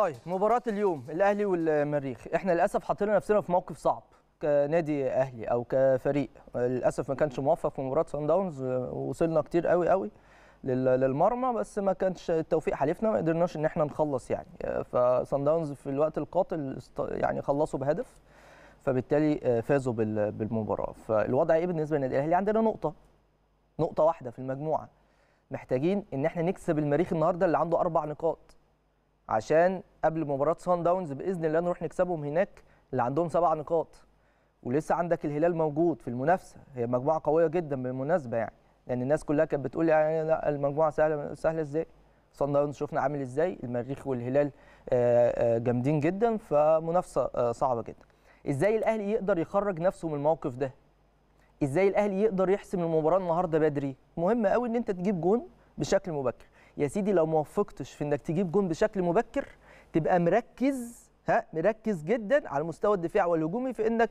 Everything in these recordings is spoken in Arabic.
طيب مباراه اليوم الاهلي والمريخ احنا للاسف حاطين نفسنا في موقف صعب كنادي اهلي او كفريق للاسف ما كانش موفق في مباراه سان داونز وصلنا كتير قوي قوي للمرمى بس ما كانش التوفيق حليفنا ما قدرناش ان احنا نخلص يعني فسان داونز في الوقت القاتل يعني خلصوا بهدف فبالتالي فازوا بالمباراه فالوضع ايه بالنسبه للنادي الاهلي عندنا نقطه نقطه واحده في المجموعه محتاجين ان احنا نكسب المريخ النهارده اللي عنده اربع نقاط عشان قبل مباراه سان داونز باذن الله نروح نكسبهم هناك اللي عندهم سبع نقاط ولسه عندك الهلال موجود في المنافسه هي مجموعه قويه جدا بالمناسبه يعني لان الناس كلها كانت بتقول يعني لا المجموعه سهله سهله ازاي صن داونز شفنا عامل ازاي المريخ والهلال آه، آه، جامدين جدا فمنافسه آه، صعبه جدا ازاي الاهلي يقدر يخرج نفسه من الموقف ده ازاي الاهلي يقدر يحسم المباراه النهارده بدري مهم قوي ان انت تجيب جون بشكل مبكر يا سيدي لو ما وفقتش في انك تجيب جون بشكل مبكر تبقى مركز ها مركز جدا على المستوى الدفاعي والهجومي في انك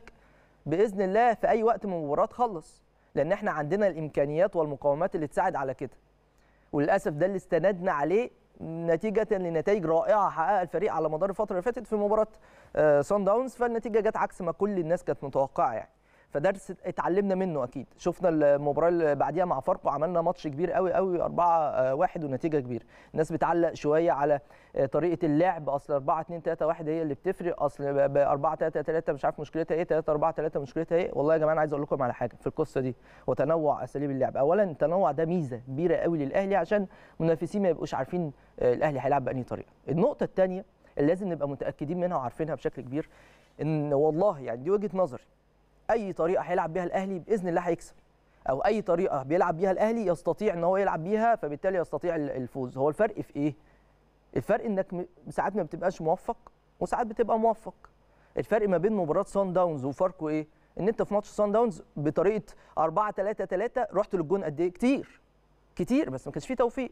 باذن الله في اي وقت من المباراه تخلص لان احنا عندنا الامكانيات والمقومات اللي تساعد على كده وللاسف ده اللي استندنا عليه نتيجه لنتائج رائعه حققها الفريق على مدار الفتره اللي فاتت في مباراه سان آه، داونز فالنتيجه جت عكس ما كل الناس كانت متوقعه يعني فدرس اتعلمنا منه اكيد شفنا المباراه اللي بعديها مع فاركو عملنا ماتش كبير قوي قوي 4 1 ونتيجه كبيره الناس بتعلق شويه على آه، طريقه اللعب اصل 4 2 3 1 هي اللي بتفرق اصل 4 3 3 مش عارف مشكلتها ايه 3 4 3 مشكلتها ايه والله يا جماعه انا عايز اقول لكم على حاجه في القصه دي وتنوع اساليب اللعب اولا التنوع ده ميزه كبيره قوي للاهلي عشان منافسين ما يبقوش عارفين آه، الاهلي هيلعب باني طريقه النقطه الثانيه اللي لازم نبقى متاكدين منها وعارفينها بشكل كبير ان والله يعني دي وجهه نظري اي طريقه هيلعب بيها الاهلي باذن الله هيكسب او اي طريقه بيلعب بيها الاهلي يستطيع ان هو يلعب بيها فبالتالي يستطيع الفوز هو الفرق في ايه الفرق انك ساعات ما بتبقاش موفق وساعات بتبقى موفق الفرق ما بين مباراه سان داونز وفاركو ايه ان انت في ماتش سان داونز بطريقه 4 3 3 رحت للجون قد ايه كتير كتير بس ما كانش فيه توفيق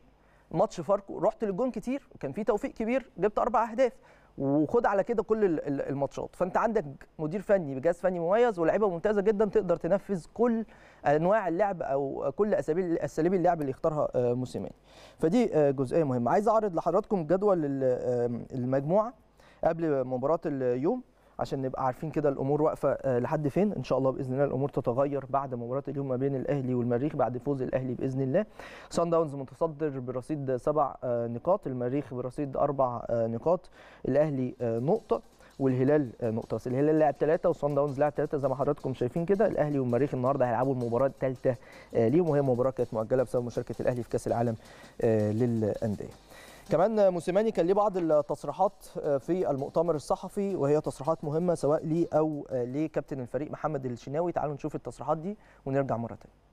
ماتش فاركو رحت للجون كتير وكان فيه توفيق كبير جبت اربع اهداف وخد على كده كل الماتشات فانت عندك مدير فني بجهاز فني مميز ولاعيبه ممتازه جدا تقدر تنفذ كل انواع اللعب او كل اساليب اساليب اللعب اللي اختارها آه، موسيماني فدي آه، جزئيه مهمه عايز اعرض لحضراتكم جدول المجموعه قبل مباراه اليوم عشان نبقى عارفين كده الامور واقفه آه، لحد فين ان شاء الله باذن الله الامور تتغير بعد مباراه اليوم ما بين الاهلي والمريخ بعد فوز الاهلي باذن الله سان داونز متصدر برصيد سبع آه، نقاط المريخ برصيد اربع آه، نقاط الاهلي نقطه والهلال نقطه بس الهلال لعب ثلاثه وصن داونز لعب ثلاثه زي ما حضراتكم شايفين كده الاهلي والمريخ النهارده هيلعبوا المباراه الثالثه ليهم وهي مباراه كانت مؤجله بسبب مشاركه الاهلي في كاس العالم للانديه كمان موسيماني كان ليه بعض التصريحات آه، في المؤتمر الصحفي وهي تصريحات مهمه سواء ليه او آه، لكابتن الفريق محمد الشناوي تعالوا نشوف التصريحات دي ونرجع مره ثانيه